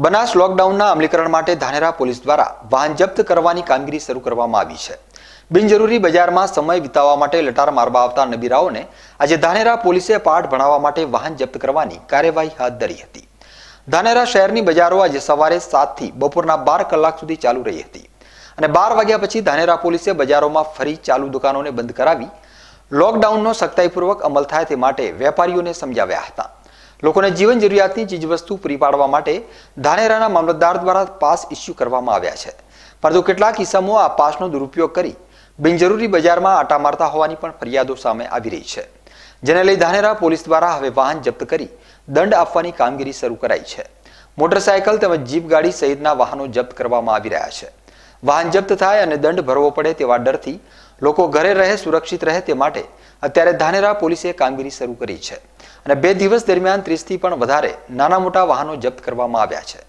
બનાસ લોકડાઉનના અમલીકરણ માટે ધાનેરા પોલીસ દ્વારા વાહન જપ્ત કરવાની કામગીરી શરૂ કરવામાં આવી છે બિનજરૂરી બજારમાં સમય વિતાવવા માટે લટાર મારવા આવતા નબીરાઓને આજે ધાનેરા પોલીસે પાઠ ભણાવવા માટે વાહન જપ્ત કરવાની કાર્યવાહી હાથ ધરી હતી ધાનેરા શહેરની બજારો આજે સવારે સાતથી બપોરના બાર કલાક સુધી ચાલુ રહી હતી અને બાર વાગ્યા પછી ધાનેરા પોલીસે બજારોમાં ફરી ચાલુ દુકાનોને બંધ કરાવી લોકડાઉનનો સખ્તાઈપૂર્વક અમલ થાય તે માટે વેપારીઓને સમજાવ્યા હતા લોકોને જીવન જરૂરિયાતની ચીજવસ્તુ પૂરી પાડવા માટે ધાનેરાના મામલતદાર દ્વારા પાસ ઇસ્યુ કરવામાં આવ્યા છે પરંતુ કેટલાક કિસ્સામાં આ પાસનો દુરુપયોગ કરી બિનજરૂરી બજારમાં આટા મારતા હોવાની પણ ફરિયાદો સામે આવી રહી છે જેને લઈ ધાનેરા પોલીસ દ્વારા હવે વાહન જપ્ત કરી દંડ આપવાની કામગીરી શરૂ કરાઈ છે મોટરસાયકલ તેમજ જીપ ગાડી સહિતના વાહનો જપ્ત કરવામાં આવી રહ્યા છે વાહન જપ્ત થાય અને દંડ ભરવો પડે તેવા ડરથી લોકો ઘરે રહે સુરક્ષિત રહે તે માટે અત્યારે ધાનેરા પોલીસે કામગીરી શરૂ કરી છે અને બે દિવસ દરમિયાન ત્રીસથી પણ વધારે નાના મોટા વાહનો જપ્ત કરવામાં આવ્યા છે